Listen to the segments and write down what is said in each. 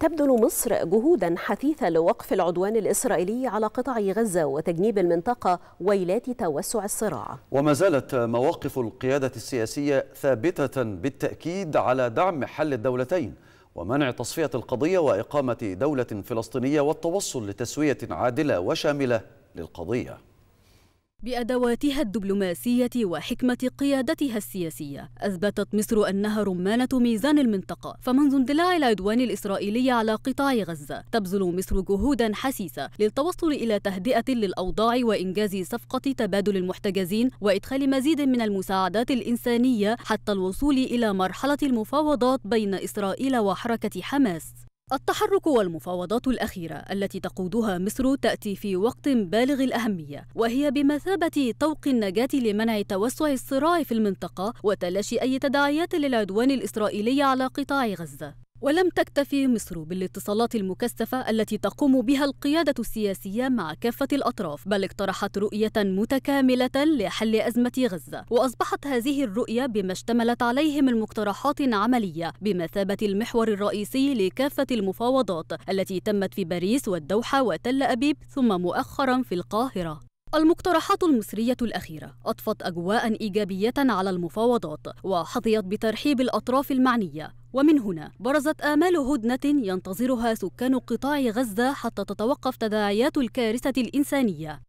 تبذل مصر جهودا حثيثة لوقف العدوان الإسرائيلي على قطاع غزة وتجنيب المنطقة ويلات توسع الصراع وما زالت مواقف القيادة السياسية ثابتة بالتأكيد على دعم حل الدولتين ومنع تصفية القضية وإقامة دولة فلسطينية والتوصل لتسوية عادلة وشاملة للقضية بأدواتها الدبلوماسية وحكمة قيادتها السياسية أثبتت مصر أنها رمانة ميزان المنطقة فمنذ اندلاع العدوان الإسرائيلي على قطاع غزة تبذل مصر جهودا حسيسة للتوصل إلى تهدئة للأوضاع وإنجاز صفقة تبادل المحتجزين وإدخال مزيد من المساعدات الإنسانية حتى الوصول إلى مرحلة المفاوضات بين إسرائيل وحركة حماس التحرك والمفاوضات الأخيرة التي تقودها مصر تأتي في وقت بالغ الأهمية وهي بمثابة طوق النجاة لمنع توسع الصراع في المنطقة وتلاشي أي تداعيات للعدوان الإسرائيلي على قطاع غزة ولم تكتفي مصر بالاتصالات المكثفة التي تقوم بها القيادة السياسية مع كافة الأطراف بل اقترحت رؤية متكاملة لحل أزمة غزة وأصبحت هذه الرؤية بما اشتملت عليه من مقترحات عملية بمثابة المحور الرئيسي لكافة المفاوضات التي تمت في باريس والدوحة وتل أبيب ثم مؤخرا في القاهرة المقترحات المصرية الأخيرة أضفت أجواء إيجابية على المفاوضات وحظيت بترحيب الأطراف المعنية ومن هنا برزت آمال هدنة ينتظرها سكان قطاع غزة حتى تتوقف تداعيات الكارثة الإنسانية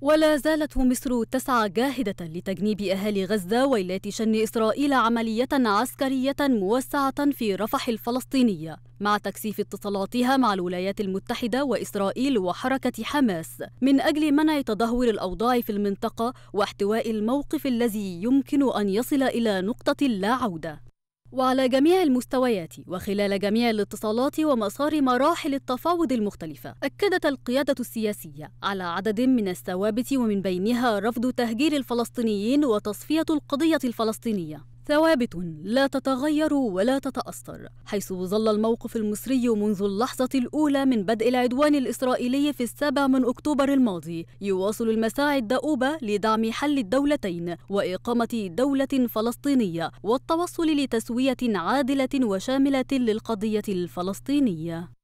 ولا زالت مصر تسعى جاهدة لتجنيب أهالي غزة ولاة شن إسرائيل عملية عسكرية موسعة في رفح الفلسطينية مع تكثيف اتصالاتها مع الولايات المتحدة وإسرائيل وحركة حماس من أجل منع تدهور الأوضاع في المنطقة واحتواء الموقف الذي يمكن أن يصل إلى نقطة لا عودة وعلى جميع المستويات وخلال جميع الاتصالات ومسار مراحل التفاوض المختلفة أكدت القيادة السياسية على عدد من الثوابت ومن بينها رفض تهجير الفلسطينيين وتصفية القضية الفلسطينية ثوابت لا تتغير ولا تتأثر حيث ظل الموقف المصري منذ اللحظة الأولى من بدء العدوان الإسرائيلي في السابع من أكتوبر الماضي يواصل المساعي الدؤوبة لدعم حل الدولتين وإقامة دولة فلسطينية والتوصل لتسوية عادلة وشاملة للقضية الفلسطينية